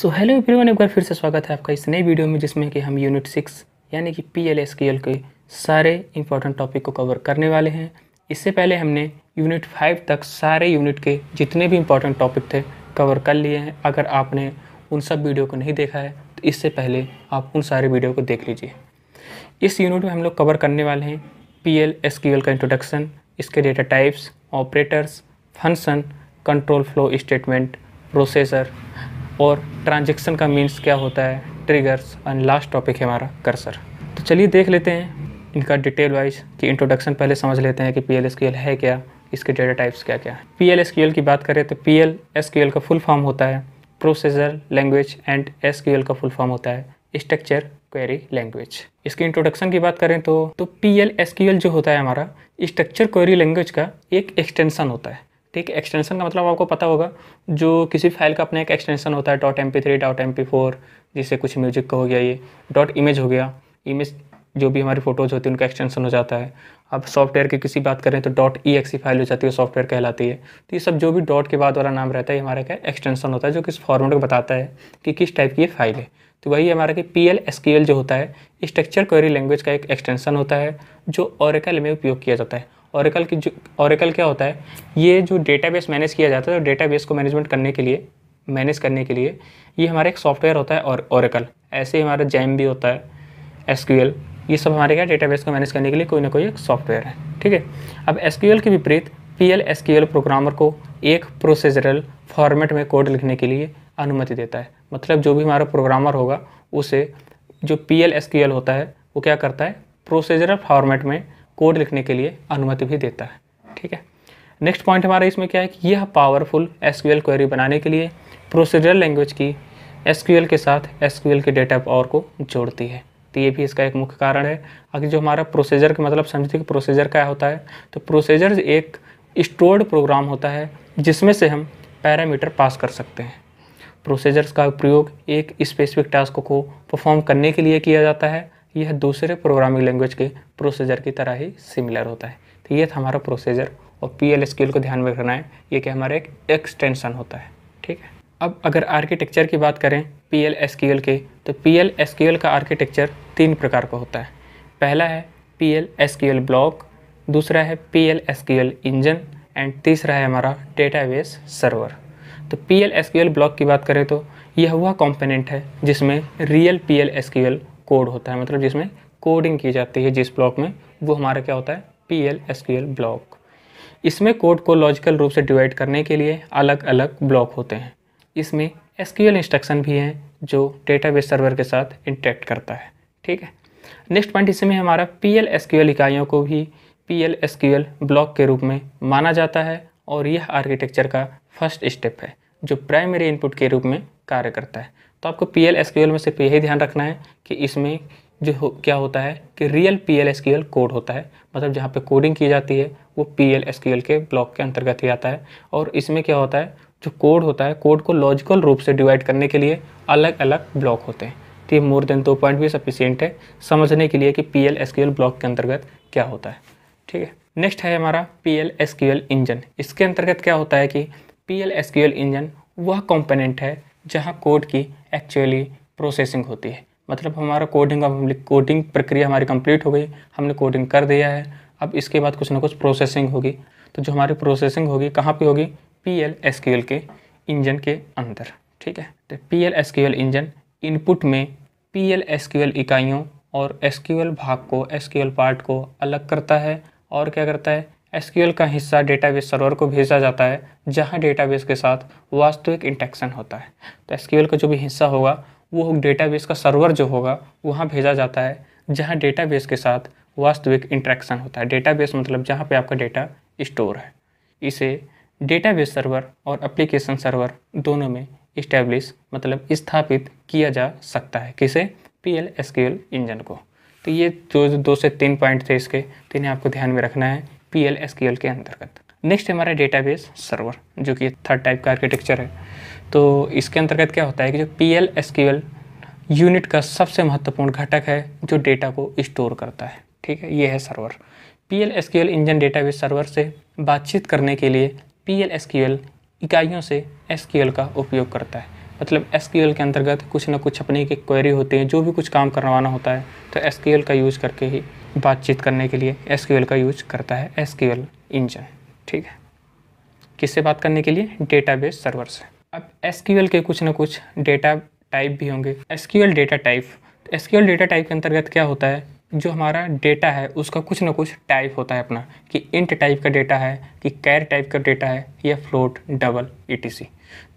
so hello everyone एक बार फिर से स्वागत है आपका इस नई वीडियो में जिसमें कि हम यूनिट सिक्स यानी कि P L S Q L के सारे इंपॉर्टेंट टॉपिक को कवर करने वाले हैं इससे पहले हमने यूनिट फाइव तक सारे यूनिट के जितने भी इंपॉर्टेंट टॉपिक थे कवर कर लिए हैं अगर आपने उन सब वीडियो को नहीं देखा है तो इससे पहले आप उन सारे वीडियो को देख लीजिए इस यूनिट में हम लोग कवर करने वाले हैं P L S Q L का इंट्रोडक्शन इसके data types operators function control flow statement processor और ट्रांजेक्शन का मीन्स क्या होता है ट्रिगर्स एंड लास्ट टॉपिक है हमारा कर्सर तो चलिए देख लेते हैं इनका डिटेल वाइज कि इंट्रोडक्शन पहले समझ लेते हैं कि पी एल है क्या इसके डेटा टाइप्स क्या क्या है पी एल एस की बात करें तो P L S Q L का फुल फॉर्म होता है processor language and S Q L का फुल फॉर्म होता है स्ट्रक्चर क्वेरी लैंग्वेज इसके इंट्रोडक्शन की बात करें तो तो P L S Q L जो होता है हमारा स्ट्रक्चर क्वेरी लैंग्वेज का एक एक्सटेंशन होता है ठीक है एक्सटेंशन का मतलब आपको पता होगा जो किसी फाइल का अपना एक एक्सटेंशन होता है dot M P three dot M P four जैसे कुछ म्यूजिक का हो गया ये डॉट इमेज हो गया इमेज जो भी हमारी फ़ोटोज़ होती है उनका एक्सटेंशन हो जाता है अब सॉफ्टवेयर की किसी बात करें तो डॉट ई एक्सी फाइल हो जाती है सॉफ्टवेयर कहलाती है तो ये सब जो भी डॉट के बाद वाला नाम रहता है हमारा क्या एक्सटेंशन होता है जो किस फॉर्मेट को बताता है कि किस टाइप की ये फाइल है तो वही हमारा कि P L S Q L जो होता है स्ट्रक्चर क्वेरी लैंग्वेज का एक एक्सटेंशन होता है जो औरकल में उपयोग किया जाता है औरकल की जो औरकल क्या होता है ये जो डेटाबेस मैनेज किया जाता है डेटा तो डेटाबेस को मैनेजमेंट करने के लिए मैनेज करने के लिए ये हमारा एक सॉफ्टवेयर होता है और औरकल ऐसे ही हमारा जैम भी होता है एस ये सब हमारे क्या डेटाबेस को मैनेज करने के लिए कोई ना कोई एक सॉफ्टवेयर है ठीक है अब एस के विपरीत पी एल एस प्रोग्रामर को एक प्रोसेजरल फॉर्मेट में कोड लिखने के लिए अनुमति देता है मतलब जो भी हमारा प्रोग्रामर होगा उसे जो पी एल एस होता है वो क्या करता है प्रोसेजरल फॉर्मेट में कोड लिखने के लिए अनुमति भी देता है ठीक है नेक्स्ट पॉइंट हमारा इसमें क्या है कि यह पावरफुल एस क्वेरी बनाने के लिए प्रोसीजरल लैंग्वेज की एस के साथ एस के डेटा पावर को जोड़ती है तो ये भी इसका एक मुख्य कारण है अगर जो हमारा प्रोसीजर का मतलब समझते कि प्रोसीजर क्या होता है तो प्रोसीजर एक स्टोर्ड प्रोग्राम होता है जिसमें से हम पैरामीटर पास कर सकते हैं प्रोसीजर्स का प्रयोग एक स्पेसिफिक टास्क को परफॉर्म करने के लिए किया जाता है यह दूसरे प्रोग्रामिंग लैंग्वेज के प्रोसेजर की तरह ही सिमिलर होता है तो यह था हमारा प्रोसेजर और पी एल स्किल को ध्यान में रखना है ये कि हमारा एक एक्सटेंशन होता है ठीक है अब अगर आर्किटेक्चर की बात करें P L S Q L के तो P L S Q L का आर्किटेक्चर तीन प्रकार का होता है पहला है P L S Q L block दूसरा है P L S Q L engine and तीसरा है हमारा डेटा बेस सर्वर तो P L S Q L block की बात करें तो यह वह कॉम्पोनेंट है जिसमें real P L S Q L code होता है मतलब जिसमें कोडिंग की जाती है जिस ब्लॉक में वो हमारा क्या होता है P L S Q L block इसमें कोड को लॉजिकल रूप से डिवाइड करने के लिए अलग अलग ब्लॉक होते हैं इसमें एस क्यू एल इंस्ट्रक्शन भी हैं जो डेटाबेस सर्वर के साथ इंटरेक्ट करता है ठीक है नेक्स्ट पॉइंट इसमें हमारा P L S Q L इकाइयों को भी P L S Q L block के रूप में माना जाता है और यह आर्किटेक्चर का फर्स्ट स्टेप है जो प्राइमरी इनपुट के रूप में कार्य करता है तो आपको पी एल एसक्यूएल में सिर्फ यही ध्यान रखना है कि इसमें जो हो, क्या होता है कि real P L SQL code होता है मतलब जहाँ पे कोडिंग की जाती है वो पी एल एसक्यूएल के ब्लॉक के अंतर्गत ही आता है और इसमें क्या होता है जो कोड होता है कोड को लॉजिकल रूप से डिवाइड करने के लिए अलग अलग ब्लॉक होते हैं तो ये मोर देन दो पॉइंट भी सफिशियंट है समझने के लिए कि पी एल एसक्यूएल ब्लॉक के अंतर्गत क्या होता है ठीक है नेक्स्ट है हमारा पी एल एसक्यूएल इंजन इसके अंतर्गत क्या होता है कि पी एल एसक्यूएल इंजन वह कॉम्पोनेंट है जहाँ कोड की एक्चुअली प्रोसेसिंग होती है मतलब हमारा कोडिंग अब कोडिंग प्रक्रिया हमारी कंप्लीट हो गई हमने कोडिंग कर दिया है अब इसके बाद कुछ ना कुछ प्रोसेसिंग होगी तो जो हमारी प्रोसेसिंग होगी कहाँ पे होगी P L S Q L के इंजन के अंदर ठीक है तो P L S Q L engine input में P L S Q L इकाइयों और एस क्यू एल भाग को एस क्यू एल पार्ट को अलग करता है और क्या करता है एसक्यूएल का हिस्सा डेटाबेस सर्वर को भेजा जाता है जहां डेटाबेस के साथ वास्तविक इंटेक्शन होता है तो एसक्यूएल का जो भी हिस्सा होगा वो डेटाबेस का सर्वर जो होगा वहाँ भेजा जाता है जहाँ डेटाबेस के साथ वास्तविक इंट्रैक्शन होता है डेटाबेस मतलब जहाँ पे आपका डेटा स्टोर है इसे डेटाबेस सर्वर और एप्लीकेशन सर्वर दोनों में इस्टेब्लिश मतलब स्थापित किया जा सकता है किसे पी एल एस इंजन को तो ये जो दो से तीन पॉइंट थे इसके तो इन्हें आपको ध्यान में रखना है P L S Q L के अंतर्गत नेक्स्ट हमारा डेटाबेस सर्वर जो कि थर्ड टाइप का आर्किटेक्चर है तो इसके अंतर्गत क्या होता है कि जो P L S Q L unit का सबसे महत्वपूर्ण घटक है जो डेटा को स्टोर करता है ठीक है ये है server P L S L engine database server से बातचीत करने के लिए पी एल एस एल इकाइयों से एस एल का उपयोग करता है मतलब एस एल के अंतर्गत कुछ ना कुछ अपनी की क्वेरी होती है जो भी कुछ काम करवाना होता है तो एस एल का यूज़ करके ही बातचीत करने के लिए एस का यूज करता है एस इंजन ठीक है किससे बात करने के लिए डेटाबेस सर्वर से अब एस के कुछ ना कुछ डेटा टाइप भी होंगे S data type S data type के अंतर्गत क्या होता है जो हमारा डेटा है उसका कुछ ना कुछ टाइप होता है अपना कि इंट टाइप का डेटा है कि कैर टाइप का डेटा है या फ्लोट डबल ई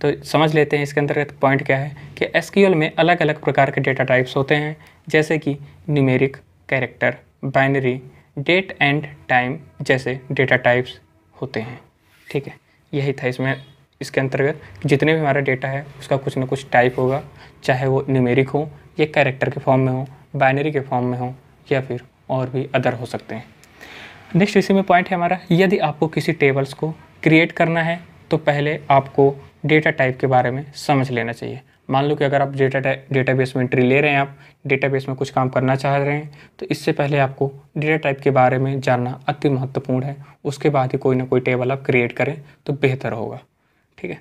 तो समझ लेते हैं इसके अंतर्गत पॉइंट क्या है कि एस में अलग अलग प्रकार के डेटा टाइप्स होते हैं जैसे कि numeric character binary date and time जैसे डेटा टाइप्स होते हैं ठीक है यही था इसमें इसके अंतर्गत जितने भी हमारा डेटा है उसका कुछ ना कुछ टाइप होगा चाहे वो न्यूमेरिक हो या कैरेक्टर के फॉर्म में हो बाइनरी के फॉर्म में हो या फिर और भी अदर हो सकते हैं नेक्स्ट इसी में पॉइंट है हमारा यदि आपको किसी टेबल्स को क्रिएट करना है तो पहले आपको डेटा टाइप के बारे में समझ लेना चाहिए मान लो कि अगर आप डेटा डेटाबेस में एंट्री ले रहे हैं आप डेटाबेस में कुछ काम करना चाह रहे हैं तो इससे पहले आपको डेटा टाइप के बारे में जानना अति महत्वपूर्ण है उसके बाद ही कोई ना कोई टेबल आप क्रिएट करें तो बेहतर होगा ठीक है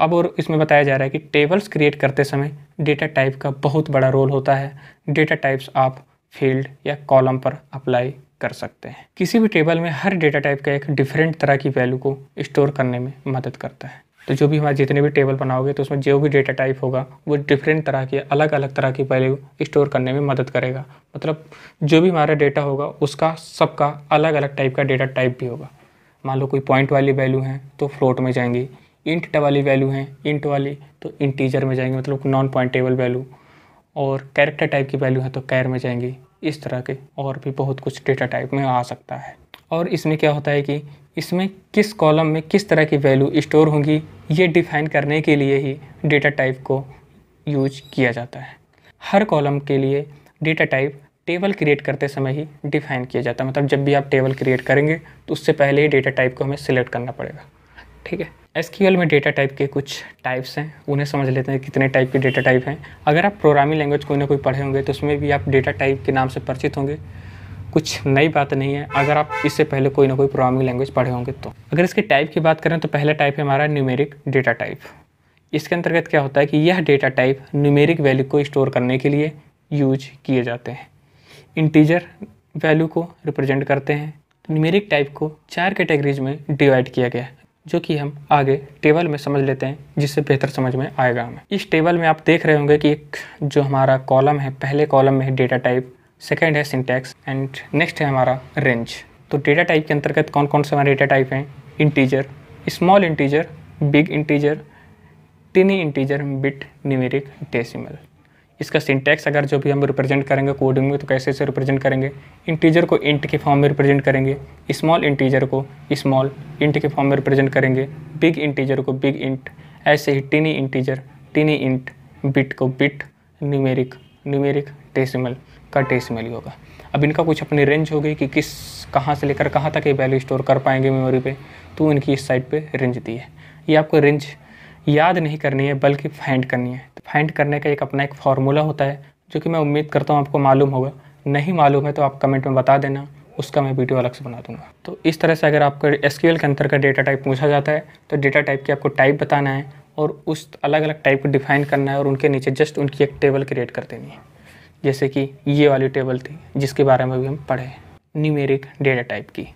अब और इसमें बताया जा रहा है कि टेबल्स क्रिएट करते समय डेटा टाइप का बहुत बड़ा रोल होता है डेटा टाइप्स आप फील्ड या कॉलम पर अप्लाई कर सकते हैं किसी भी टेबल में हर डेटा टाइप का एक डिफरेंट तरह की वैल्यू को स्टोर करने में मदद करता है तो जो भी हमारे जितने भी टेबल बनाओगे तो उसमें जो भी डेटा टाइप होगा वो डिफरेंट तरह के अलग अलग तरह की वैल्यू स्टोर करने में मदद करेगा मतलब जो भी हमारा डेटा होगा उसका सबका अलग अलग टाइप का डेटा टाइप भी होगा मान लो कोई पॉइंट वाली वैल्यू है तो फ्लोट में जाएंगी इंट वाली वैल्यू है इंट वाली तो इंटीजर में जाएंगे मतलब नॉन पॉइंटेबल वैल्यू और कैरेक्टर टाइप की वैल्यू है तो कैर में जाएंगी इस तरह के और भी बहुत कुछ डेटा टाइप में आ सकता है और इसमें क्या होता है कि इसमें किस कॉलम में किस तरह की वैल्यू स्टोर होंगी ये डिफाइन करने के लिए ही डेटा टाइप को यूज किया जाता है हर कॉलम के लिए डेटा टाइप टेबल क्रिएट करते समय ही डिफाइन किया जाता है मतलब जब भी आप टेबल क्रिएट करेंगे तो उससे पहले ही डेटा टाइप को हमें सिलेक्ट करना पड़ेगा ठीक है एस में डेटा टाइप के कुछ टाइप्स हैं उन्हें समझ लेते हैं कितने टाइप के डेटा टाइप हैं अगर आप प्रोग्रामिंग लैंग्वेज कोई ना कोई पढ़े होंगे तो उसमें भी आप डेटा टाइप के नाम से परिचित होंगे कुछ नई बात नहीं है अगर आप इससे पहले कोई ना कोई प्रोग्रामिंग लैंग्वेज पढ़े होंगे तो अगर इसके टाइप की बात करें तो पहला टाइप है हमारा न्यूमेरिक डेटा टाइप इसके अंतर्गत क्या होता है कि यह डेटा टाइप न्यूमेरिक वैल्यू को स्टोर करने के लिए यूज किए जाते हैं इंटीजर वैल्यू को रिप्रेजेंट करते हैं न्यूमेरिक तो टाइप को चार कैटेगरीज में डिवाइड किया गया है जो कि हम आगे टेबल में समझ लेते हैं जिससे बेहतर समझ में आएगा हमें इस टेबल में आप देख रहे होंगे कि एक जो हमारा कॉलम है पहले कॉलम में है डेटा टाइप सेकेंड है सिंटैक्स एंड नेक्स्ट है हमारा रेंज तो डेटा टाइप के अंतर्गत कौन कौन से हमारे डेटा टाइप हैं integer small integer big integer tiny integer bit numeric decimal इसका सिंटैक्स अगर जो भी हम रिप्रेजेंट करेंगे कोडिंग में तो कैसे से रिप्रेजेंट करेंगे इंटीजर को इंट के फॉर्म में रिप्रेजेंट करेंगे स्मॉल इंटीजर को स्मॉल इंट के फॉर्म में रिप्रेजेंट करेंगे बिग इंटीजर को बिग इंट ऐसे ही tiny integer tiny int bit को बिट न्यूमेरिक न्यूमेरिक डेसिमल का टेस्ट मिली होगा अब इनका कुछ अपनी रेंज होगी कि किस कहाँ से लेकर कहाँ तक ये वैल्यू स्टोर कर पाएंगे मेमोरी पे तो इनकी इस साइड पे रेंज दी है ये आपको रेंज याद नहीं करनी है बल्कि फाइंड करनी है तो फाइंड करने का एक अपना एक फार्मूला होता है जो कि मैं उम्मीद करता हूँ आपको मालूम होगा नहीं मालूम है तो आप कमेंट में बता देना उसका मैं वीडियो अलग से बना दूंगा तो इस तरह से अगर आपको एस के अंतर का डेटा टाइप पूछा जाता है तो डेटा टाइप की आपको टाइप बताना है और उस अलग अलग टाइप को डिफाइन करना है और उनके नीचे जस्ट उनकी एक टेबल क्रिएट कर देनी है जैसे कि ये वाली टेबल थी जिसके बारे में भी हम पढ़े न्यूमेरिक डेटा टाइप की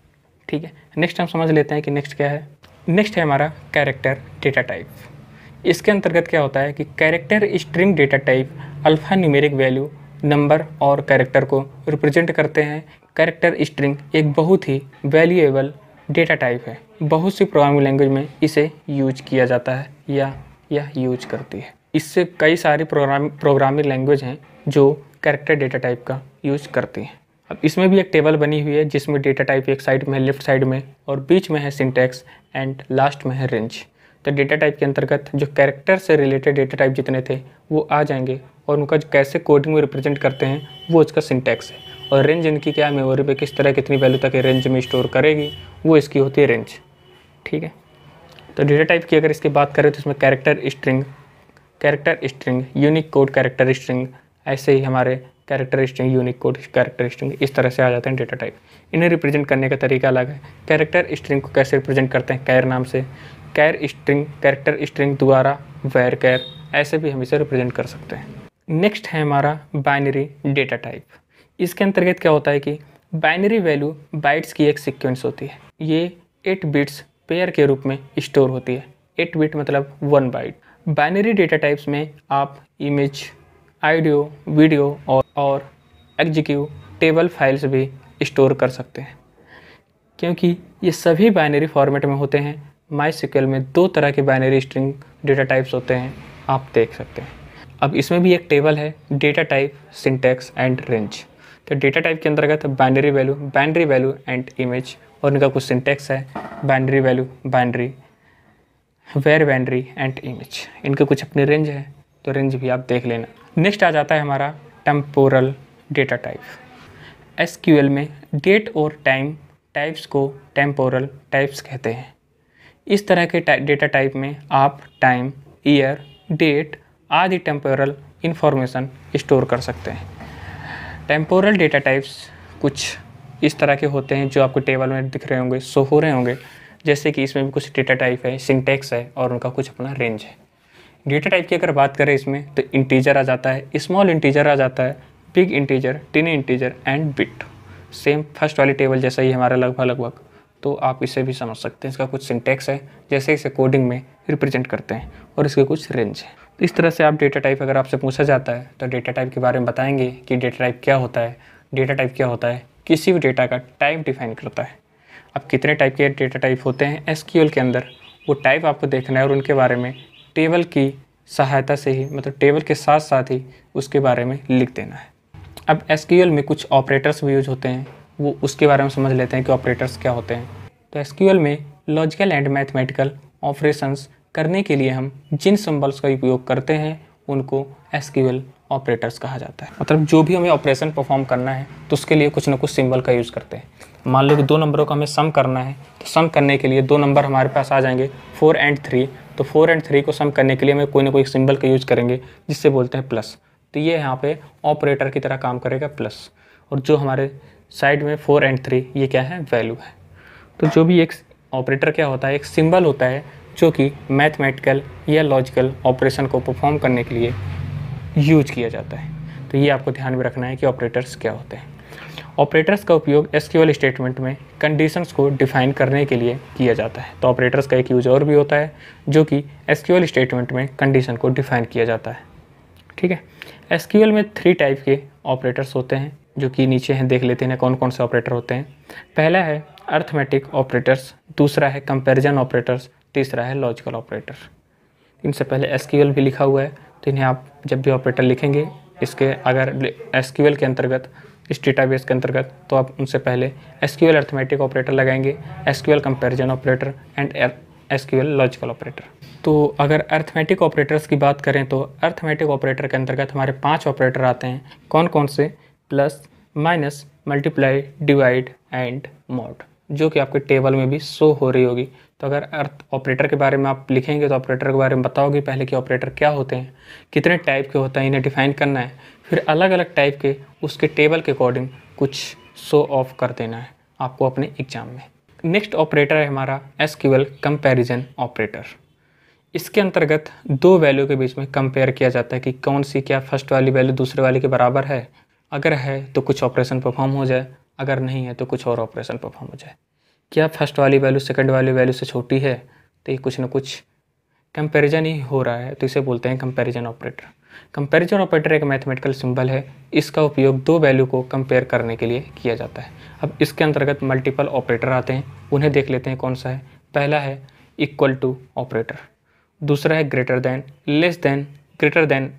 ठीक है नेक्स्ट हम समझ लेते हैं कि नेक्स्ट क्या है नेक्स्ट है हमारा कैरेक्टर डेटा टाइप इसके अंतर्गत क्या होता है कि character string data type alpha numeric value number और कैरेक्टर को रिप्रेजेंट करते हैं कैरेक्टर स्ट्रिंग एक बहुत ही वैल्यूएबल डेटा टाइप है बहुत सी प्रोग्रामिंग लैंग्वेज में इसे यूज किया जाता है या या यूज करती है इससे कई सारी प्रोग्राम प्रोग्रामिंग लैंग्वेज हैं जो कैरेक्टर डेटा टाइप का यूज करते हैं अब इसमें भी एक टेबल बनी हुई है जिसमें डेटा टाइप एक साइड में है लेफ्ट साइड में और बीच में है सिंटेक्स एंड लास्ट में है रेंज तो डेटा टाइप के अंतर्गत जो कैरेक्टर से रिलेटेड डेटा टाइप जितने थे वो आ जाएंगे और उनका जो कैसे कोडिंग में रिप्रेजेंट करते हैं वो उसका सिंटैक्स है और रेंज इनकी क्या मेमोरी पे किस तरह कितनी वैल्यू तक रेंज में स्टोर करेगी वो इसकी होती है रेंज ठीक है तो डेटा टाइप की अगर इसकी बात करें तो इसमें character string character string unicode character string ऐसे ही हमारे कैरेक्टरिस्टिंग यूनिक कोड कैरेक्टरिस्टिंग इस तरह से आ जाते हैं डेटा टाइप इन्हें रिप्रेजेंट करने का तरीका अलग है कैरेक्टर स्ट्रिंग को कैसे रिप्रेजेंट करते हैं कैर नाम से कैर स्ट्रिंग कैरेक्टर स्ट्रिंग द्वारा वैर कैर ऐसे भी हम इसे रिप्रेजेंट कर सकते हैं नेक्स्ट है हमारा बाइनरी डेटा टाइप इसके अंतर्गत क्या होता है कि बाइनरी वैल्यू बाइट्स की एक सीक्वेंस होती है ये एट बिट्स पेयर के रूप में स्टोर होती है एट बिट मतलब one byte binary data types में आप इमेज आइडियो वीडियो और और टेबल फाइल्स भी स्टोर कर सकते हैं क्योंकि ये सभी बाइनरी फॉर्मेट में होते हैं माई में दो तरह के बाइनरी स्ट्रिंग डेटा टाइप्स होते हैं आप देख सकते हैं अब इसमें भी एक टेबल है data type syntax and range तो डेटा टाइप के अंतर्गत binary value binary value and image और इनका कुछ सिंटेक्स है binary value binary var binary and image इनके कुछ अपनी रेंज है तो रेंज भी आप देख लेना नेक्स्ट आ जाता है हमारा टेम्पोरल डेटा टाइप एस में डेट और टाइम टाइप्स को टेम्पोरल टाइप्स कहते हैं इस तरह के डेटा टाइप में आप टाइम ईयर डेट आदि टेम्पोरल इन्फॉर्मेशन स्टोर कर सकते हैं टेम्पोरल डेटा टाइप्स कुछ इस तरह के होते हैं जो आपको टेबल में दिख रहे होंगे शो हो रहे होंगे जैसे कि इसमें भी कुछ डेटा टाइप है सिंटेक्स है और उनका कुछ अपना रेंज है डेटा टाइप की अगर बात करें इसमें तो इंटीजर आ जाता है स्मॉल इंटीजर आ जाता है big integer tiny integer and bit same first वाली टेबल जैसा ही हमारा लगभग लगभग तो आप इसे भी समझ सकते हैं इसका कुछ सिंटेक्स है जैसे इसे कोडिंग में रिप्रेजेंट करते हैं और इसके कुछ रेंज है तो इस तरह से आप डेटा टाइप अगर आपसे पूछा जाता है तो डेटा टाइप के बारे में बताएंगे कि डेटा टाइप क्या होता है डेटा टाइप क्या होता है किसी भी डेटा का टाइप डिफाइन करता है अब कितने टाइप के डेटा टाइप होते हैं एस के अंदर वो टाइप आपको देखना है और उनके बारे में टेबल की सहायता से ही मतलब टेबल के साथ साथ ही उसके बारे में लिख देना है अब एस में कुछ ऑपरेटर्स भी यूज होते हैं वो उसके बारे में समझ लेते हैं कि ऑपरेटर्स क्या होते हैं तो एस में लॉजिकल एंड मैथमेटिकल ऑपरेशंस करने के लिए हम जिन सिम्बल्स का उपयोग करते हैं उनको एस ऑपरेटर्स कहा जाता है मतलब जो भी हमें ऑपरेशन परफॉर्म करना है तो उसके लिए कुछ ना कुछ सिम्बल का यूज़ करते हैं मान लो कि दो नंबरों का हमें सम करना है तो सम करने के लिए दो नंबर हमारे पास आ जाएंगे फोर एंड थ्री तो फोर एंड थ्री को सम करने के लिए हमें कोई ना कोई सिंबल का यूज करेंगे जिससे बोलते हैं प्लस तो ये यहाँ पे ऑपरेटर की तरह काम करेगा प्लस और जो हमारे साइड में फोर एंड थ्री ये क्या है वैल्यू है तो जो भी एक ऑपरेटर क्या होता है एक सिंबल होता है जो कि मैथमेटिकल या लॉजिकल ऑपरेशन को परफॉर्म करने के लिए यूज किया जाता है तो ये आपको ध्यान में रखना है कि ऑपरेटर्स क्या होते हैं ऑपरेटर्स का उपयोग एसक्यूएल स्टेटमेंट में कंडीशंस को डिफाइन करने के लिए किया जाता है तो ऑपरेटर्स का एक यूज और भी होता है जो कि एसक्यूएल स्टेटमेंट में कंडीशन को डिफाइन किया जाता है ठीक है एसक्यूएल में थ्री टाइप के ऑपरेटर्स होते हैं जो कि नीचे हैं देख लेते हैं कौन कौन से ऑपरेटर होते हैं पहला है अर्थमेटिक ऑपरेटर्स दूसरा है कंपेरिजन ऑपरेटर्स तीसरा है लॉजिकल ऑपरेटर इनसे पहले एस भी लिखा हुआ है तो इन्हें आप जब भी ऑपरेटर लिखेंगे इसके अगर एस के अंतर्गत इस डेटाबेस के अंतर्गत तो आप उनसे पहले एल अर्थमेटिक ऑपरेटर लगाएंगे एल comparison operator and SQL logical operator तो अगर अर्थमेटिक ऑपरेटर्स की बात करें तो अर्थमेटिक ऑपरेटर के अंतर्गत हमारे पाँच ऑपरेटर आते हैं कौन कौन से plus minus multiply divide and mod जो कि आपके टेबल में भी शो हो रही होगी तो अगर अर्थ ऑपरेटर के बारे में आप लिखेंगे तो ऑपरेटर के बारे में बताओगे पहले कि ऑपरेटर क्या होते हैं कितने टाइप के होते हैं इन्हें डिफाइन करना है फिर अलग अलग टाइप के उसके टेबल के अकॉर्डिंग कुछ शो ऑफ कर देना है आपको अपने एग्जाम में नेक्स्ट ऑपरेटर है हमारा एस क्यूएल कंपेरिजन ऑपरेटर इसके अंतर्गत दो वैल्यू के बीच में कंपेयर किया जाता है कि कौन सी क्या फर्स्ट वाली वैल्यू दूसरे वाले के बराबर है अगर है तो कुछ ऑपरेशन परफॉर्म हो जाए अगर नहीं है तो कुछ और ऑपरेशन परफॉर्म हो जाए क्या फर्स्ट वाली वैल्यू सेकंड वाली वैल्यू से छोटी है तो ये कुछ ना कुछ कंपेरिजन ही हो रहा है तो इसे बोलते हैं कंपेरिजन ऑपरेटर कंपेरिजन ऑपरेटर एक मैथमेटिकल सिंबल है इसका उपयोग दो वैल्यू को कंपेयर करने के लिए किया जाता है अब इसके अंतर्गत मल्टीपल ऑपरेटर आते हैं उन्हें देख लेते हैं कौन सा है पहला है इक्वल टू ऑपरेटर दूसरा है greater than less than greater than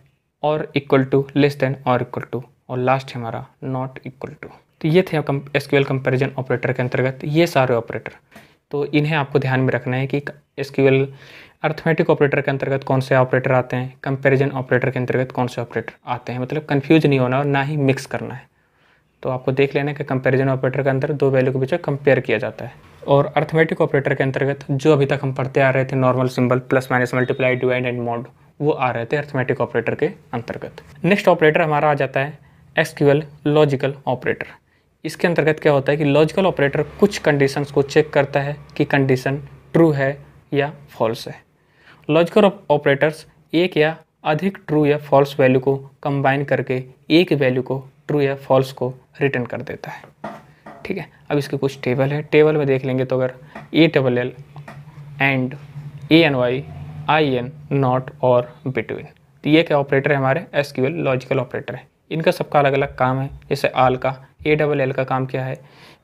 और इक्वल टू लेस देन और इक्वल टू और लास्ट है हमारा नॉट इक्वल टू तो ये थे एस क्यूएल कंपेरिजन ऑपरेटर के अंतर्गत ये सारे ऑपरेटर तो इन्हें आपको ध्यान में रखना है कि एस क्यूएल अर्थमेटिक ऑपरेटर के अंतर्गत कौन से ऑपरेटर आते हैं कंपेरिजन ऑपरेटर के अंतर्गत कौन से ऑपरेटर आते हैं मतलब कन्फ्यूज नहीं होना और ना ही मिक्स करना है तो आपको देख लेना कि कंपेरिजन ऑपरेटर के अंदर दो वैल्यू के बीच कंपेयर किया जाता है और अर्थमेटिक ऑपरेटर के अंतर्गत जो अभी तक हम पढ़ते आ रहे थे normal symbol plus minus multiply divide and mod वो आ रहे थे अर्थमेटिक ऑपरेटर के अंतर्गत नेक्स्ट ऑपरेटर हमारा आ जाता है एक्सक्यूएल लॉजिकल ऑपरेटर इसके अंतर्गत क्या होता है कि लॉजिकल ऑपरेटर कुछ कंडीशंस को चेक करता है कि कंडीशन ट्रू है या फॉल्स है लॉजिकल ऑपरेटर्स एक या अधिक ट्रू या फॉल्स वैल्यू को कंबाइन करके एक वैल्यू को ट्रू या फॉल्स को रिटर्न कर देता है ठीक है अब इसके कुछ टेबल है टेबल में देख लेंगे तो अगर A double L and A N Y I N not और बिटवीन तो ये क्या ऑपरेटर है हमारे S Q L logical operator है इनका सबका अलग अलग काम है जैसे आल का ए डबल एल का काम क्या है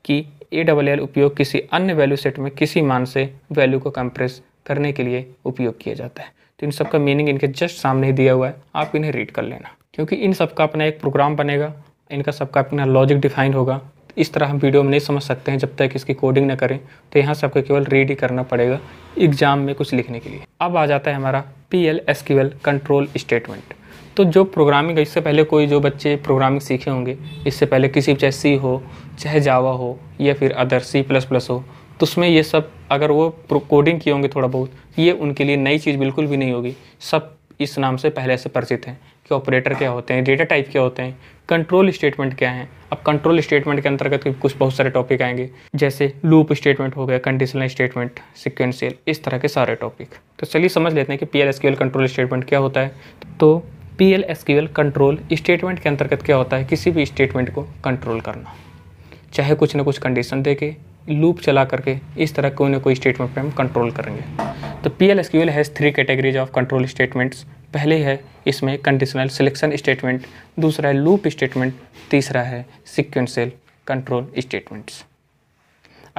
कि ए डबल एल उपयोग किसी अन्य वैल्यू सेट में किसी मान से वैल्यू को कंप्रेस करने के लिए उपयोग किया जाता है तो इन सब का मीनिंग इनके जस्ट सामने ही दिया हुआ है आप इन्हें रीड कर लेना क्योंकि इन सब का अपना एक प्रोग्राम बनेगा इनका सबका अपना लॉजिक डिफाइन होगा इस तरह हम वीडियो में नहीं समझ सकते हैं जब तक इसकी कोडिंग ना करें तो यहाँ से आपको केवल रीड ही करना पड़ेगा एग्जाम में कुछ लिखने के लिए अब आ जाता है हमारा P L S Q L control statement तो जो प्रोग्रामिंग है इससे पहले कोई जो बच्चे प्रोग्रामिंग सीखे होंगे इससे पहले किसी चाहे सी हो चाहे जावा हो या फिर अदर सी प्लस प्लस हो तो उसमें ये सब अगर वो कोडिंग किए होंगे थोड़ा बहुत ये उनके लिए नई चीज़ बिल्कुल भी नहीं होगी सब इस नाम से पहले से परिचित हैं कि ऑपरेटर क्या होते हैं डेटा टाइप क्या होते हैं कंट्रोल स्टेटमेंट क्या हैं अब कंट्रोल स्टेटमेंट के अंतर्गत कुछ बहुत सारे टॉपिक आएंगे जैसे लूप स्टेटमेंट हो गया कंडीशनल स्टेटमेंट सिक्वेंशियल इस तरह के सारे टॉपिक तो चलिए समझ लेते हैं कि पी एल कंट्रोल स्टेटमेंट क्या होता है तो पी एल कंट्रोल स्टेटमेंट के अंतर्गत क्या होता है किसी भी स्टेटमेंट को कंट्रोल करना चाहे कुछ ना कुछ कंडीशन दे के लूप चला करके इस तरह कोई ना कोई स्टेटमेंट पे हम कंट्रोल करेंगे तो P L S Q L has three categories of control statements पहले है इसमें कंडीशनल सिलेक्शन स्टेटमेंट दूसरा है लूप स्टेटमेंट तीसरा है सिक्वेंशियल कंट्रोल स्टेटमेंट्स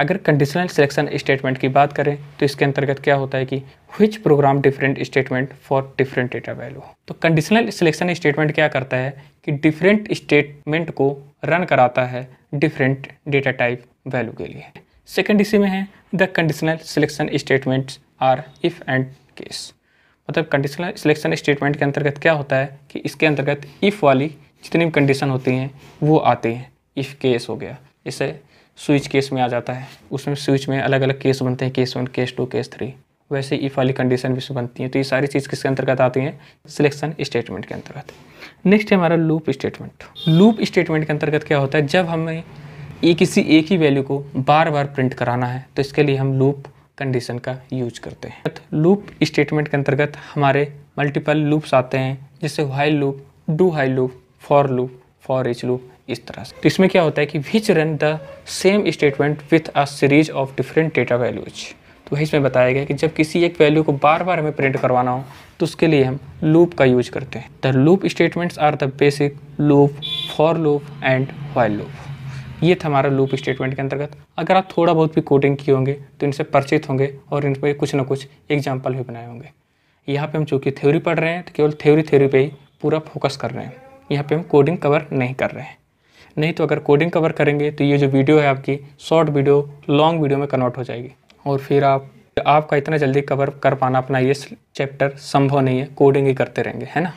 अगर कंडीशनल सिलेक्शन स्टेटमेंट की बात करें तो इसके अंतर्गत क्या होता है कि which program different statement for different data value तो कंडीशनल सिलेक्शन स्टेटमेंट क्या करता है कि डिफरेंट स्टेटमेंट को रन कराता है डिफरेंट डेटा टाइप वैल्यू के लिए सेकेंड इसी में है the conditional selection statements are if and case मतलब कंडीशनल सिलेक्शन स्टेटमेंट के अंतर्गत क्या होता है कि इसके अंतर्गत इफ़ वाली जितनी भी कंडीशन होती हैं वो आते हैं इफ़ केस हो गया जैसे स्विच केस में आ जाता है उसमें स्विच में अलग अलग केस बनते हैं case one case two case three वैसे इफ़ वाली कंडीशन भी बनती हैं तो ये सारी चीज़ किसके अंतर्गत आती हैं सिलेक्शन स्टेटमेंट के अंतर्गत नेक्स्ट है हमारा लूप स्टेटमेंट लूप स्टेटमेंट के अंतर्गत क्या होता है जब हमें ये किसी एक ही वैल्यू को बार बार प्रिंट कराना है तो इसके लिए हम लूप कंडीशन का यूज करते हैं लूप स्टेटमेंट के अंतर्गत हमारे मल्टीपल लूप्स आते हैं जैसे while loop do while loop for loop for each loop इस तरह से तो इसमें क्या होता है कि which run the same statement with a series of different data values तो वही इसमें बताया गया कि जब किसी एक वैल्यू को बार बार हमें प्रिंट करवाना हो तो उसके लिए हम लूप का यूज करते हैं the loop statements are the basic loop for loop and while loop ये था हमारा लूप स्टेटमेंट के अंतर्गत अगर आप थोड़ा बहुत भी कोडिंग किए होंगे तो इनसे परिचित होंगे और इन पर कुछ ना कुछ एग्जाम्पल भी बनाए होंगे यहाँ पर हम चूँकि थ्योरी पढ़ रहे हैं तो केवल थ्योरी थ्योरी पर ही पूरा फोकस कर रहे हैं यहाँ पर हम कोडिंग कवर नहीं कर रहे हैं नहीं तो अगर कोडिंग कवर करेंगे तो ये जो वीडियो है आपकी शॉर्ट वीडियो लॉन्ग वीडियो में कन्वर्ट हो जाएगी और फिर आप आपका इतना जल्दी कवर कर पाना अपना ये चैप्टर संभव नहीं है कोडिंग ही करते रहेंगे है ना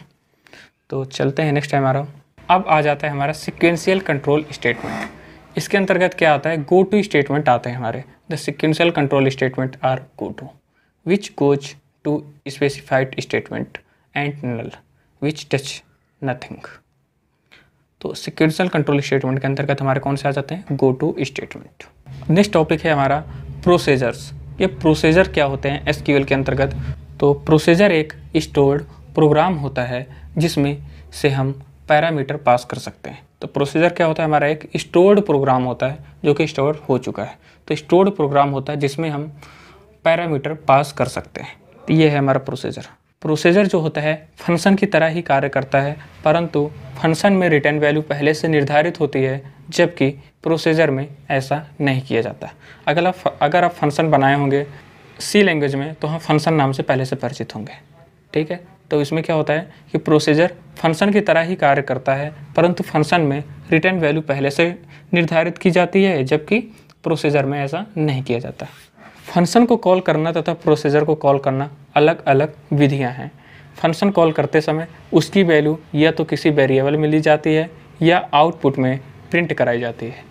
तो चलते हैं नेक्स्ट टाइम आ रहा हूँ अब आ जाता है हमारा सिक्वेंशियल कंट्रोल स्टेटमेंट इसके अंतर्गत क्या आता है गो टू स्टेटमेंट आते हैं हमारे the sequential control statement are go to which goes to specified statement and null which touch nothing तो सिक्वेंशियल कंट्रोल स्टेटमेंट के अंतर्गत हमारे कौन से आ जाते हैं go to statement next topic है हमारा प्रोसेजर्स ये प्रोसीजर क्या होते हैं एस के अंतर्गत तो प्रोसीजर एक स्टोर्ड प्रोग्राम होता है जिसमें से हम पैरामीटर पास कर सकते हैं तो प्रोसीजर क्या होता है हमारा एक स्टोर्ड प्रोग्राम होता है जो कि स्टोर हो चुका है तो स्टोर्ड प्रोग्राम होता है जिसमें हम पैरामीटर पास कर सकते हैं तो ये है हमारा प्रोसीजर प्रोसीजर जो होता है फंक्शन की तरह ही कार्य करता है परंतु फंक्शन में रिटर्न वैल्यू पहले से निर्धारित होती है जबकि प्रोसीजर में ऐसा नहीं किया जाता अगला अगर आप फंक्शन बनाए होंगे सी लैंग्वेज में तो हम फंक्शन नाम से पहले से परिचित होंगे ठीक है तो इसमें क्या होता है कि प्रोसीजर फंक्शन की तरह ही कार्य करता है परंतु फंक्शन में रिटर्न वैल्यू पहले से निर्धारित की जाती है जबकि प्रोसीजर में ऐसा नहीं किया जाता फंक्शन को कॉल करना तथा प्रोसीजर को कॉल करना अलग अलग विधियां हैं फंक्शन कॉल करते समय उसकी वैल्यू या तो किसी वेरिएबल में ली जाती है या आउटपुट में प्रिंट कराई जाती है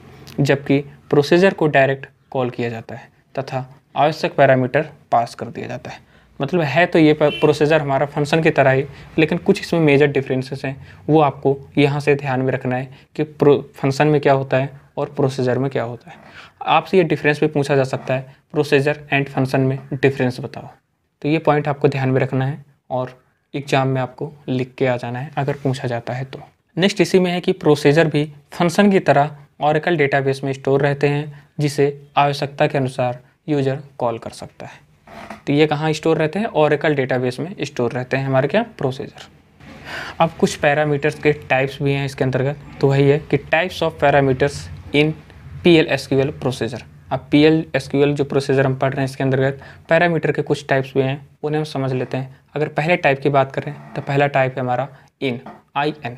जबकि प्रोसीजर को डायरेक्ट कॉल किया जाता है तथा आवश्यक पैरामीटर पास कर दिया जाता है मतलब है तो ये प्रोसेसर हमारा फंक्शन की तरह ही लेकिन कुछ इसमें मेजर डिफरेंसेस हैं वो आपको यहाँ से ध्यान में रखना है कि फंक्शन में क्या होता है और प्रोसीजर में क्या होता है आपसे ये डिफरेंस भी पूछा जा सकता है प्रोसीजर एंड फंक्शन में डिफरेंस बताओ तो ये पॉइंट आपको ध्यान में रखना है और एग्ज़ाम में आपको लिख के आ जाना है अगर पूछा जाता है तो नेक्स्ट इसी में है कि प्रोसीजर भी फंक्शन की तरह एकल डेटाबेस में स्टोर रहते हैं जिसे आवश्यकता के अनुसार यूजर कॉल कर सकता है तो ये कहाँ स्टोर रहते हैं एकल डेटाबेस में स्टोर रहते हैं हमारे क्या प्रोसीजर अब कुछ पैरामीटर्स के टाइप्स भी हैं इसके अंतर्गत तो वही है कि types of parameters in P L S Q L अब P L S Q L जो प्रोसीजर हम पढ़ रहे हैं इसके अंतर्गत पैरामीटर के कुछ टाइप्स भी हैं उन्हें हम समझ लेते हैं अगर पहले टाइप की बात करें तो पहला टाइप है हमारा in I N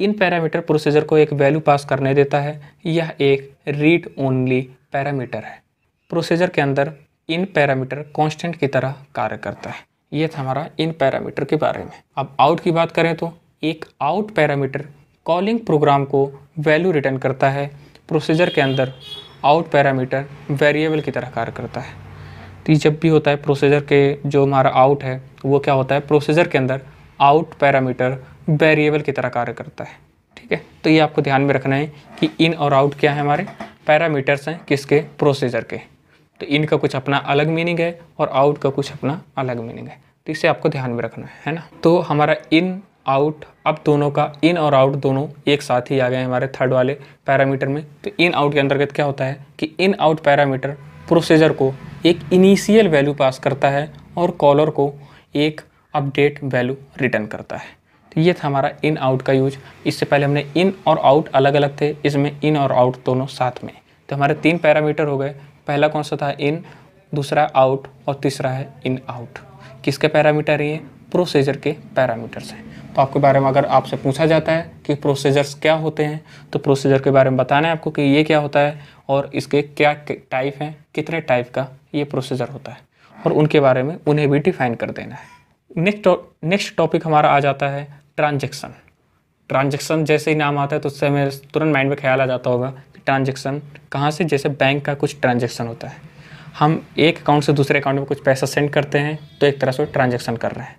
in parameter processor को एक वैल्यू पास करने देता है यह एक रीड ओनली पैरामीटर है प्रोसीजर के अंदर इन पैरामीटर कांस्टेंट की तरह कार्य करता है ये था हमारा इन पैरामीटर के बारे में अब आउट की बात करें तो एक आउट पैरामीटर कॉलिंग प्रोग्राम को वैल्यू रिटर्न करता है प्रोसीजर के अंदर आउट पैरामीटर वेरिएबल की तरह कार्य करता है तो जब भी होता है प्रोसीजर के जो हमारा आउट है वो क्या होता है प्रोसीजर के अंदर आउट पैरामीटर वेरिएबल की तरह कार्य करता है ठीक है तो ये आपको ध्यान में रखना है कि इन और आउट क्या है हमारे पैरामीटर्स हैं किसके प्रोसीजर के तो इन का कुछ अपना अलग मीनिंग है और आउट का कुछ अपना अलग मीनिंग है तो इसे आपको ध्यान में रखना है है ना तो हमारा इन आउट अब दोनों का इन और आउट दोनों एक साथ ही आ गए हमारे थर्ड वाले पैरामीटर में तो इन आउट के अंतर्गत क्या होता है कि इन आउट पैरामीटर प्रोसीजर को एक इनिशियल वैल्यू पास करता है और कॉलर को एक अपडेट वैल्यू रिटर्न करता है तो ये था हमारा इन आउट का यूज इससे पहले हमने इन और आउट अलग अलग थे इसमें इन और आउट दोनों साथ में तो हमारे तीन पैरामीटर हो गए पहला कौन सा था इन दूसरा आउट और तीसरा है इन आउट किसके पैरामीटर ये प्रोसीजर के पैरामीटर्स हैं तो आपके बारे में अगर आपसे पूछा जाता है कि प्रोसीजर्स क्या होते हैं तो प्रोसीजर के बारे में बताना है आपको कि ये क्या होता है और इसके क्या टाइप हैं कितने टाइप का ये प्रोसीजर होता है और उनके बारे में उन्हें भी डिफाइन कर देना है नेक्स्ट नेक्स्ट टॉपिक हमारा आ जाता है ट्रांजेक्शन ट्रांजेक्शन जैसे ही नाम आता है तो उससे हमें तुरंत माइंड में ख्याल आ जाता होगा ट्रांजेक्शन कहाँ से जैसे बैंक का कुछ ट्रांजेक्शन होता है हम एक अकाउंट से दूसरे अकाउंट में कुछ पैसा सेंड करते हैं तो एक तरह से ट्रांजेक्शन कर रहे हैं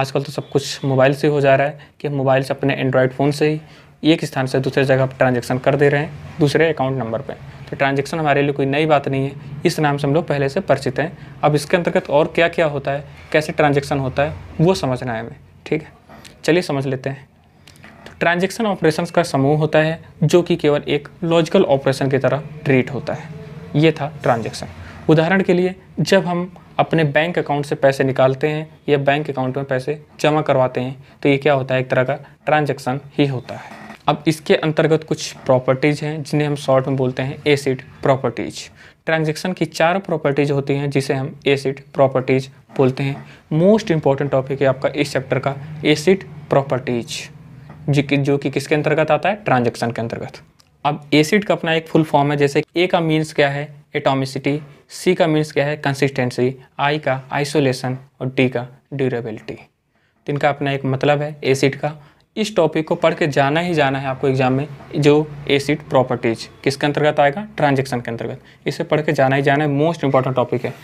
आजकल तो सब कुछ मोबाइल से हो जा रहा है कि मोबाइल से अपने एंड्रॉयड फ़ोन से ही एक स्थान से दूसरे जगह पर ट्रांजेक्शन कर दे रहे हैं दूसरे अकाउंट नंबर पर तो ट्रांजेक्शन हमारे लिए कोई नई बात नहीं है इस नाम से हम लोग पहले से परिचित हैं अब इसके अंतर्गत और क्या क्या होता है कैसे ट्रांजेक्शन होता है वो समझना है हमें ठीक है चलिए समझ लेते हैं ट्रांजेक्शन ऑपरेशन का समूह होता है जो कि केवल एक लॉजिकल ऑपरेशन की तरह ट्रीट होता है ये था ट्रांजेक्शन उदाहरण के लिए जब हम अपने बैंक अकाउंट से पैसे निकालते हैं या बैंक अकाउंट में पैसे जमा करवाते हैं तो ये क्या होता है एक तरह का ट्रांजेक्शन ही होता है अब इसके अंतर्गत कुछ प्रॉपर्टीज़ हैं जिन्हें हम शॉर्ट में बोलते हैं एसिड प्रॉपर्टीज ट्रांजेक्शन की चार प्रॉपर्टीज होती हैं जिसे हम एसिड प्रॉपर्टीज बोलते हैं मोस्ट इंपॉर्टेंट टॉपिक है आपका इस चैप्टर का एसिड प्रॉपर्टीज़ जो कि किसके अंतर्गत आता है ट्रांजेक्शन के अंतर्गत अब एसिड का अपना एक फुल फॉर्म है जैसे ए का मीन्स क्या है एटॉमिसिटी सी का मीन्स क्या है कंसिस्टेंसी आई का आइसोलेशन और डी का ड्यूरेबिलिटी तो इनका अपना एक मतलब है एसिड का इस टॉपिक को पढ़ के जाना ही जाना है आपको एग्जाम में जो एसिड प्रॉपर्टीज किसके अंतर्गत आएगा ट्रांजेक्शन के अंतर्गत इसे पढ़ के जाना ही जाना है मोस्ट इंपॉर्टेंट टॉपिक है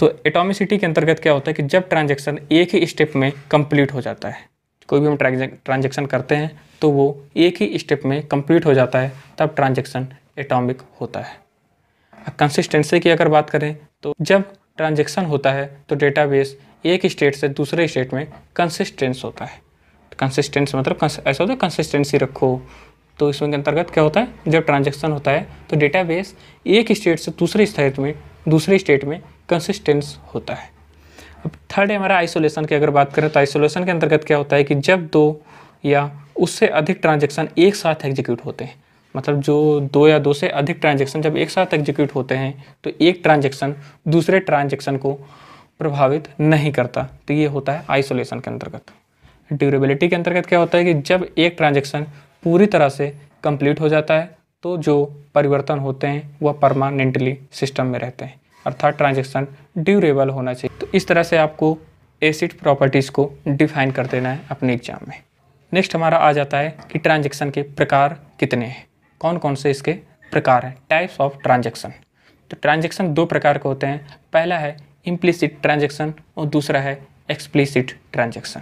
तो एटॉमिसिटी के अंतर्गत क्या होता है कि जब ट्रांजेक्शन एक ही स्टेप में कंप्लीट हो जाता है कोई भी हम ट्रांजेक्शन करते हैं तो वो एक ही स्टेप में कंप्लीट हो जाता है तब ट्रांजेक्शन एटॉमिक होता है कंसिस्टेंसी की अगर बात करें तो जब ट्रांजेक्शन होता है तो डेटाबेस एक स्टेट से दूसरे स्टेट में कंसिस्टेंस होता है कंसिस्टेंस मतलब ऐसा होता है कंसिस्टेंसी रखो तो इसमें के अंतर्गत क्या होता है जब ट्रांजेक्शन होता है तो डेटाबेस एक स्टेट से दूसरे स्टेट में दूसरे स्टेट में कंसिस्टेंस होता है अब थर्ड है हमारा आइसोलेशन की अगर बात करें तो आइसोलेशन के अंतर्गत क्या होता है कि जब दो या उससे अधिक ट्रांजेक्शन एक साथ एग्जीक्यूट होते हैं मतलब जो दो या दो से अधिक ट्रांजेक्शन जब एक साथ एग्जीक्यूट होते हैं तो एक ट्रांजेक्शन दूसरे ट्रांजेक्शन को प्रभावित नहीं करता तो ये होता है आइसोलेशन के अंतर्गत ड्यूरेबिलिटी के अंतर्गत क्या होता है कि जब एक ट्रांजेक्शन पूरी तरह से कंप्लीट हो जाता है तो जो परिवर्तन होते हैं वह परमानेंटली सिस्टम में रहते हैं अर्थात ट्रांजेक्शन ड्यूरेबल होना चाहिए तो इस तरह से आपको एसिड प्रॉपर्टीज़ को डिफाइन कर देना है अपने एग्जाम में नेक्स्ट हमारा आ जाता है कि ट्रांजेक्शन के प्रकार कितने हैं कौन कौन से इसके प्रकार हैं टाइप्स ऑफ ट्रांजेक्शन तो ट्रांजेक्शन दो प्रकार के होते हैं पहला है इम्प्लिसिट ट्रांजेक्शन और दूसरा है एक्सप्लिसिट ट्रांजेक्शन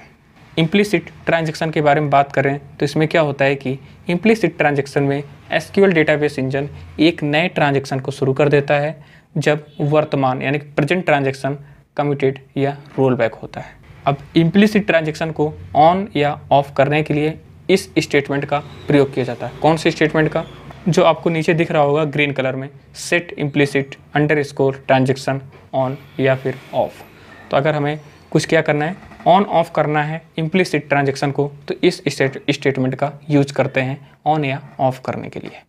इम्प्लिसिट ट्रांजेक्शन के बारे में बात करें तो इसमें क्या होता है कि इम्प्लिसिट ट्रांजेक्शन में एस क्यू डेटाबेस इंजन एक नए ट्रांजेक्शन को शुरू कर देता है जब वर्तमान यानी प्रेजेंट ट्रांजेक्शन कम्यूटेड या रोल बैक होता है अब इम्प्लिसिट ट्रांजेक्शन को ऑन या ऑफ करने के लिए इस स्टेटमेंट का प्रयोग किया जाता है कौन से स्टेटमेंट का जो आपको नीचे दिख रहा होगा ग्रीन कलर में set implicit underscore transaction on या फिर ऑफ तो अगर हमें कुछ क्या करना है ऑन ऑफ करना है इम्प्लिसिट ट्रांजेक्शन को तो इस स्टेटमेंट का यूज करते हैं ऑन या ऑफ करने के लिए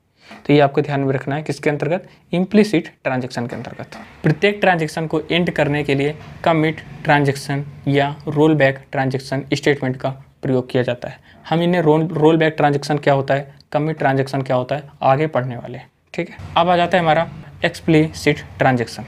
तो ये आपको ध्यान में रखना है किसके अंतर्गत इम्प्लीसिट ट्रांजेक्शन के अंतर्गत प्रत्येक ट्रांजेक्शन को एंड करने के लिए कमिट ट्रांजेक्शन या रोल बैक ट्रांजेक्शन स्टेटमेंट का प्रयोग किया जाता है हम इन्हें रोल रोल बैक ट्रांजेक्शन क्या होता है कमिट ट्रांजेक्शन क्या होता है आगे पढ़ने वाले ठीक है अब आ जाता है हमारा एक्सप्लीसिट ट्रांजेक्शन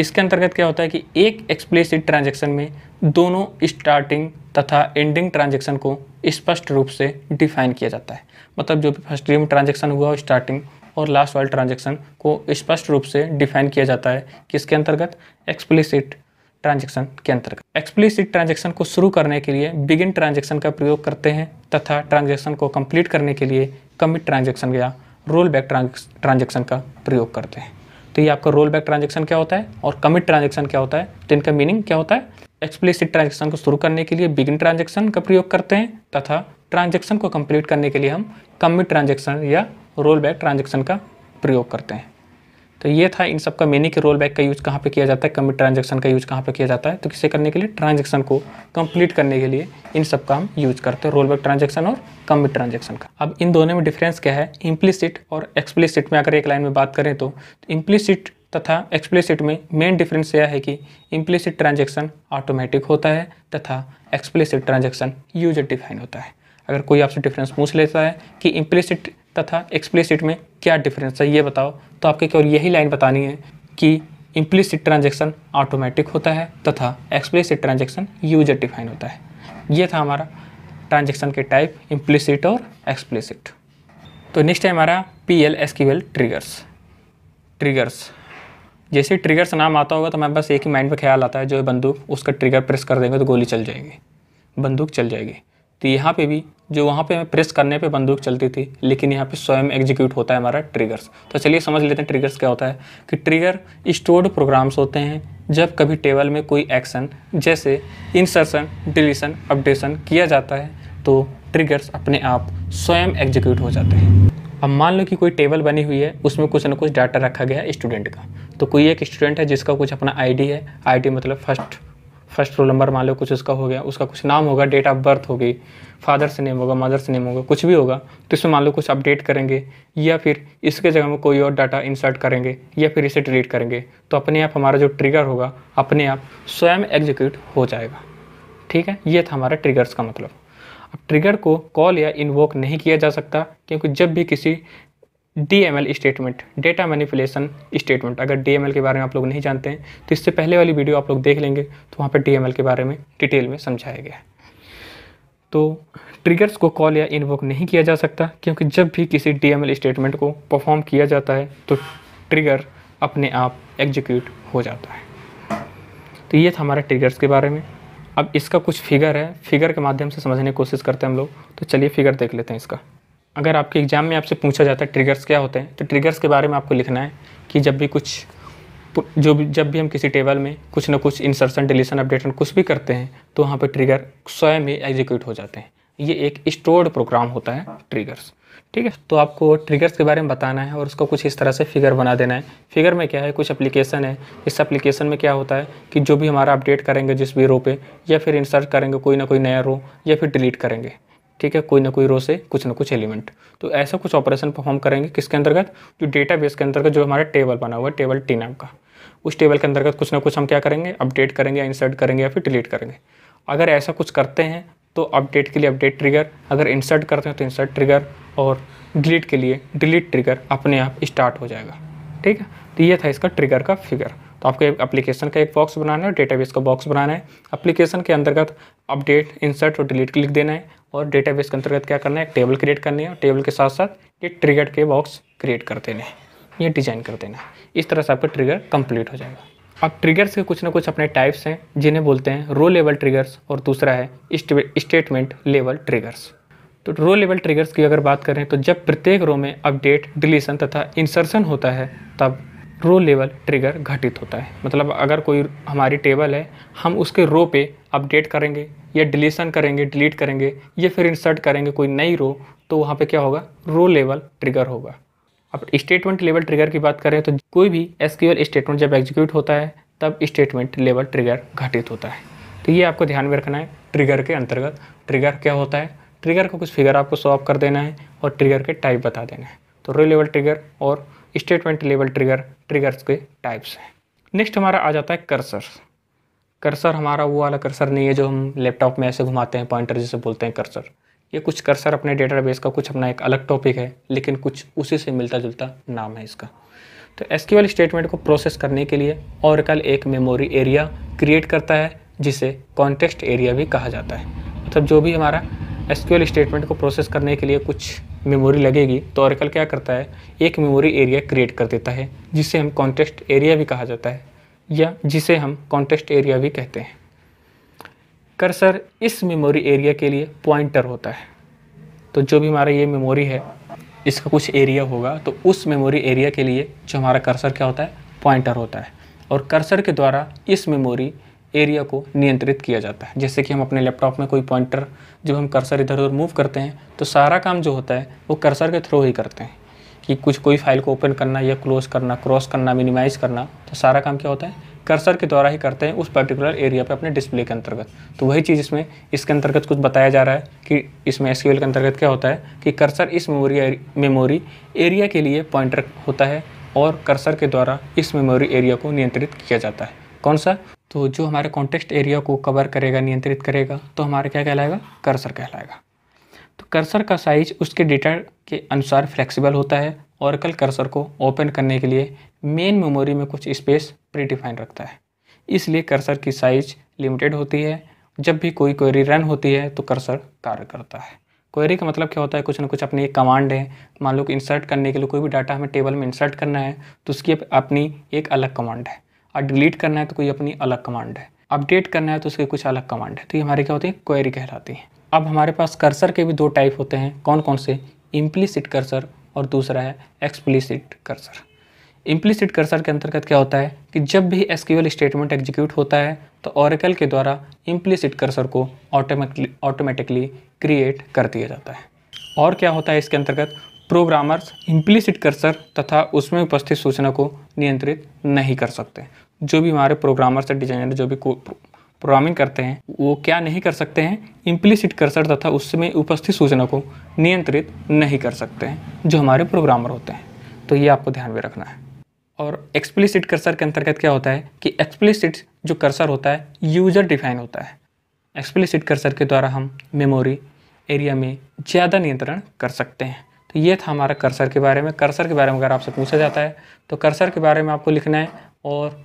इसके अंतर्गत क्या होता है कि एक एक्सप्लीसिट ट्रांजेक्शन में दोनों स्टार्टिंग तथा एंडिंग ट्रांजेक्शन को स्पष्ट रूप से डिफाइन किया जाता है मतलब जो भी फर्स्ट ड्रीम ट्रांजेक्शन हुआ स्टार्टिंग और लास्ट वाले ट्रांजेक्शन को स्पष्ट रूप से डिफाइन किया जाता है किसके अंतर्गत एक्सप्लिसिट ट्रांजेक्शन के अंतर्गत एक्सप्लिसिट ट्रांजेक्शन को शुरू करने के लिए बिगिन ट्रांजेक्शन का प्रयोग करते हैं तथा ट्रांजेक्शन को कंप्लीट करने के लिए कमिट ट्रांजेक्शन या रोल बैक ट्रांजेक्शन का प्रयोग करते हैं तो ये आपका रोल बैक ट्रांजेक्शन क्या होता है और कमिट ट्रांजेक्शन क्या होता है तो इनका मीनिंग क्या होता है एक्सप्लिसिट ट्रांजेक्शन को शुरू करने के लिए बिगिन ट्रांजेक्शन का प्रयोग करते हैं तथा ट्रांजेक्शन को कम्प्लीट करने के लिए हम कमिट ट्रांजेक्शन या रोल बैक ट्रांजेक्शन का प्रयोग करते हैं तो ये था इन सब का मीनिंग कि रोल बैक का यूज़ कहाँ पे किया जाता है कमिट ट्रांजेक्शन का यूज़ कहाँ पे किया जाता है तो किसे करने के लिए ट्रांजेक्शन को कंप्लीट करने के लिए इन सब का हम यूज़ करते हैं रोल बैक ट्रांजेक्शन और कमिट ट्रांजेक्शन का अब इन दोनों में डिफरेंस क्या है इम्प्लीसिट और एक्सप्लिसिट में अगर एक लाइन में बात करें तो इम्प्लीसिट तो तथा एक्सप्लिसिट में मेन डिफरेंस यह है कि इम्प्लीसिट ट्रांजेक्शन ऑटोमेटिक होता है तथा एक्सप्लिसिट ट्रांजेक्शन यूजर डिफाइन होता है अगर कोई आपसे डिफरेंस पूछ लेता है कि इम्प्लिसिट तथा एक्सप्लिसिट में क्या डिफरेंस है ये बताओ तो आपके केवल यही लाइन बतानी है कि इम्प्लिसिट ट्रांजेक्शन ऑटोमेटिक होता है तथा एक्सप्लिसिट ट्रांजेक्शन यूजर डिफाइन होता है ये था हमारा ट्रांजेक्शन के टाइप इम्प्लिसिट और एक्सप्लिसिट तो नेक्स्ट है हमारा P L S Q triggers triggers जैसे ट्रिगर्स नाम आता होगा तो मैं बस एक ही माइंड में ख्याल आता है जो बंदूक उसका ट्रिगर प्रेस कर देंगे तो गोली चल जाएगी बंदूक चल जाएगी तो यहाँ पे भी जो वहाँ पे प्रेस करने पे बंदूक चलती थी लेकिन यहाँ पे स्वयं एग्जीक्यूट होता है हमारा ट्रिगर्स तो चलिए समझ लेते हैं ट्रिगर्स क्या होता है कि ट्रिगर स्टोर्ड प्रोग्राम्स होते हैं जब कभी टेबल में कोई एक्शन जैसे इंसर्शन डिलीशन अपडेशन किया जाता है तो ट्रिगर्स अपने आप स्वयं एग्जीक्यूट हो जाते हैं अब मान लो कि कोई टेबल बनी हुई है उसमें कुछ ना कुछ डाटा रखा गया है स्टूडेंट का तो कोई एक स्टूडेंट है जिसका कुछ अपना आईडी है आईडी मतलब फर्स्ट फर्स्ट रोल नंबर मान लो कुछ उसका हो गया उसका कुछ नाम होगा डेट ऑफ बर्थ होगी फादर से नेम होगा मदर से नेम होगा कुछ भी होगा तो इसमें मान लो कुछ अपडेट करेंगे या फिर इसके जगह में कोई और डाटा इंसर्ट करेंगे या फिर इसे डिलीट करेंगे तो अपने आप हमारा जो ट्रिगर होगा अपने आप स्वयं एग्जीक्यूट हो जाएगा ठीक है ये था हमारा ट्रिगर्स का मतलब अब ट्रिगर को कॉल या इन्वोक नहीं किया जा सकता क्योंकि जब भी किसी D statement data manipulation statement अगर डी के बारे में आप लोग नहीं जानते हैं तो इससे पहले वाली वीडियो आप लोग देख लेंगे तो वहाँ पर डी के बारे में डिटेल में समझाया गया है तो ट्रिगर्स को कॉल या इन्वोक नहीं किया जा सकता क्योंकि जब भी किसी डी स्टेटमेंट को परफॉर्म किया जाता है तो ट्रिगर अपने आप एग्जीक्यूट हो जाता है तो ये था हमारे ट्रिगर्स के बारे में अब इसका कुछ फिगर है फिगर के माध्यम से समझने की कोशिश करते हैं हम लोग तो चलिए फिगर देख लेते हैं इसका अगर आपके एग्ज़ाम में आपसे पूछा जाता है ट्रिगर्स क्या होते हैं तो ट्रिगर्स के बारे में आपको लिखना है कि जब भी कुछ जो भी जब भी हम किसी टेबल में कुछ ना कुछ इंसर्सन डिलीशन अपडेशन कुछ भी करते हैं तो वहाँ पर ट्रिगर स्वयं ही एग्जीक्यूट हो जाते हैं ये एक स्टोर्ड प्रोग्राम होता है ट्रिगर्स ठीक है तो आपको ट्रिगर्स के बारे में बताना है और उसको कुछ इस तरह से फिगर बना देना है फिगर में क्या है कुछ एप्लीकेशन है इस एप्लीकेशन में क्या होता है कि जो भी हमारा अपडेट करेंगे जिस भी रो पे या फिर इंसर्ट करेंगे कोई ना कोई नया रो या फिर डिलीट करेंगे ठीक है कोई ना कोई रो से कुछ ना कुछ एलिमेंट तो ऐसा कुछ ऑपरेशन परफॉर्म करेंगे किसके अंतर्गत जो बेस के अंतर्गत जो हमारा टेबल बना हुआ है टेबल टी नाम का उस टेबल के अंतर्गत कुछ ना कुछ हम क्या करेंगे अपडेट करेंगे इंसर्ट करेंगे या फिर डिलीट करेंगे अगर ऐसा कुछ करते हैं तो अपडेट के लिए अपडेट ट्रिगर अगर इंसर्ट करते हैं तो इंसर्ट ट्रिगर और डिलीट के लिए डिलीट ट्रिगर अपने आप स्टार्ट हो जाएगा ठीक है तो ये था इसका ट्रिगर का फिगर तो आपको एक अप्लीकेशन का एक बॉक्स बनाना है डेटाबेस का बॉक्स बनाना है अप्लीकेशन के अंतर्गत अपडेट इंसर्ट और डिलीट लिख देना है और डेटाबेस के अंतर्गत क्या करना है एक टेबल क्रिएट करनी है टेबल के साथ साथ ये ट्रिगर के बॉक्स क्रिएट कर देने हैं ये डिजाइन कर देना इस तरह से आपका ट्रिगर कंप्लीट हो जाएगा अब ट्रिगर्स के कुछ ना कुछ अपने टाइप्स हैं जिन्हें बोलते हैं रो लेवल ट्रिगर्स और दूसरा है स्टेटमेंट लेवल ट्रिगर्स तो रो लेवल ट्रिगर्स की अगर बात करें तो जब प्रत्येक रो में अपडेट डिलीशन तथा इंसर्शन होता है तब रो लेवल ट्रिगर घटित होता है मतलब अगर कोई हमारी टेबल है हम उसके रो पे अपडेट करेंगे या डिलीशन करेंगे डिलीट करेंगे या फिर इंसर्ट करेंगे कोई नई रो तो वहाँ पे क्या होगा रो लेवल ट्रिगर होगा अब स्टेटमेंट लेवल ट्रिगर की बात करें तो कोई भी एस स्टेटमेंट जब एग्जीक्यूट होता है तब स्टेटमेंट लेवल ट्रिगर घटित होता है तो ये आपको ध्यान में रखना है ट्रिगर के अंतर्गत ट्रिगर क्या होता है ट्रिगर का कुछ फिगर आपको सॉफ कर देना है और ट्रिगर के टाइप बता देना है तो रो लेवल ट्रिगर और स्टेटमेंट लेवल ट्रिगर ट्रिगर्स के टाइप्स हैं नेक्स्ट हमारा आ जाता है कर्सर्स कर्सर हमारा वो वाला कर्सर नहीं है जो हम लैपटॉप में ऐसे घुमाते हैं पॉइंटर जिसे बोलते हैं कर्सर ये कुछ कर्सर अपने डेटाबेस का कुछ अपना एक अलग टॉपिक है लेकिन कुछ उसी से मिलता जुलता नाम है इसका तो एसक्यूएल स्टेटमेंट को प्रोसेस करने के लिए कल एक मेमोरी एरिया क्रिएट करता है जिसे कॉन्टेक्स्ट एरिया भी कहा जाता है मतलब जो भी हमारा एसक्यूएल स्टेटमेंट को प्रोसेस करने के लिए कुछ मेमोरी लगेगी तो औरकल क्या करता है एक मेमोरी एरिया क्रिएट कर देता है जिसे हम कॉन्टेक्स्ट एरिया भी कहा जाता है या जिसे हम कॉन्टेक्स्ट एरिया भी कहते हैं कर्सर इस मेमोरी एरिया के लिए पॉइंटर होता है तो जो भी हमारा ये मेमोरी है इसका कुछ एरिया होगा तो उस मेमोरी एरिया के लिए जो हमारा कर्सर क्या होता है पॉइंटर होता है और कर्सर के द्वारा इस मेमोरी एरिया को नियंत्रित किया जाता है जैसे कि हम अपने लैपटॉप में कोई पॉइंटर जब हम कर्सर इधर उधर मूव करते हैं तो सारा काम जो होता है वो कर्सर के थ्रू ही करते हैं कि कुछ कोई फाइल को ओपन करना या क्लोज करना क्रॉस करना मिनिमाइज करना तो सारा काम क्या होता है कर्सर के द्वारा ही करते हैं उस पर्टिकुलर एरिया पे अपने डिस्प्ले के अंतर्गत तो वही चीज़ इसमें इसके अंतर्गत कुछ बताया जा रहा है कि इसमें एस के अंतर्गत क्या होता है कि कर्सर इस मेमोरी मेमोरी एरिया के लिए पॉइंटर होता है और कर्सर के द्वारा इस मेमोरी एरिया को नियंत्रित किया जाता है कौन सा तो जो हमारे कॉन्टेक्स्ट एरिया को कवर करेगा नियंत्रित करेगा तो हमारे क्या कहलाएगा कर्सर कहलाएगा तो कर्सर का साइज उसके डेटा के अनुसार फ्लेक्सिबल होता है औरकल कर्सर को ओपन करने के लिए मेन मेमोरी में कुछ स्पेस प्रीडिफाइन रखता है इसलिए कर्सर की साइज लिमिटेड होती है जब भी कोई क्वेरी रन होती है तो कर्सर कार्य करता है क्वेरी का मतलब क्या होता है कुछ ना कुछ अपनी एक कमांड है मान लो कि इंसर्ट करने के लिए कोई भी डाटा हमें टेबल में इंसर्ट करना है तो उसकी अपनी एक अलग कमांड है और डिलीट करना है तो कोई अपनी अलग कमांड है अपडेट करना है तो उसके कुछ अलग कमांड है तो ये हमारी क्या होती है क्वेरी कहलाती है अब हमारे पास कर्सर के भी दो टाइप होते हैं कौन कौन से इम्प्लीसिट कर्सर और दूसरा है एक्सप्लिसिट कर्सर इम्प्लीसिट कर्सर के अंतर्गत क्या होता है कि जब भी एसक्यूएल स्टेटमेंट एग्जीक्यूट होता है तो ऑरिकल के द्वारा इम्प्लीसिट कर्सर को ऑटोमेटिकली ऑटोमेटिकली क्रिएट कर दिया जाता है और क्या होता है इसके अंतर्गत प्रोग्रामर्स इम्प्लीसिट कर्सर तथा उसमें उपस्थित सूचना को नियंत्रित नहीं कर सकते जो भी हमारे प्रोग्रामर्स या डिजाइनर जो भी प्रोग्रामिंग करते हैं वो क्या नहीं कर सकते हैं इम्प्लीसिट कर्सर तथा उसमें उपस्थित सूचना को नियंत्रित नहीं कर सकते हैं जो हमारे प्रोग्रामर होते हैं तो ये आपको ध्यान में रखना है और एक्सप्लिसिट कर्सर के अंतर्गत क्या होता है कि एक्सप्लिसिट जो कर्सर होता है यूजर डिफाइन होता है एक्सप्लिसिट कर्सर के द्वारा हम मेमोरी एरिया में ज़्यादा नियंत्रण कर सकते हैं तो ये था हमारा कर्सर के बारे में कर्सर के बारे में अगर आपसे पूछा जाता है तो कर्सर के बारे में आपको लिखना है और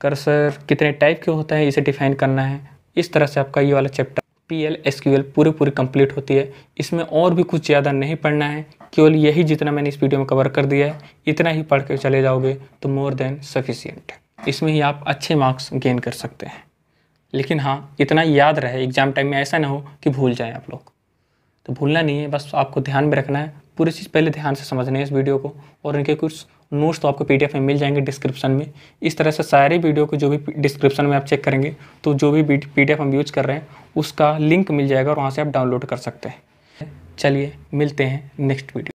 कर्सर कितने टाइप के होता है इसे डिफाइन करना है इस तरह से आपका ये वाला chapter P L S Q L पूरी पूरी कंप्लीट होती है इसमें और भी कुछ ज़्यादा नहीं पढ़ना है केवल यही जितना मैंने इस वीडियो में कवर कर दिया है इतना ही पढ़ के चले जाओगे तो मोर देन सफिशियंट इसमें ही आप अच्छे मार्क्स गेन कर सकते हैं लेकिन हाँ इतना याद रहे एग्ज़ाम टाइम में ऐसा ना हो कि भूल जाएँ आप लोग तो भूलना नहीं है बस आपको ध्यान में रखना है पूरी चीज़ पहले ध्यान से समझना है इस वीडियो को और इनके कुछ नोट्स तो आपको पी में मिल जाएंगे डिस्क्रिप्शन में इस तरह से सारे वीडियो को जो भी डिस्क्रिप्शन में आप चेक करेंगे तो जो भी पी हम यूज कर रहे हैं उसका लिंक मिल जाएगा और वहाँ से आप डाउनलोड कर सकते हैं चलिए मिलते हैं नेक्स्ट वीडियो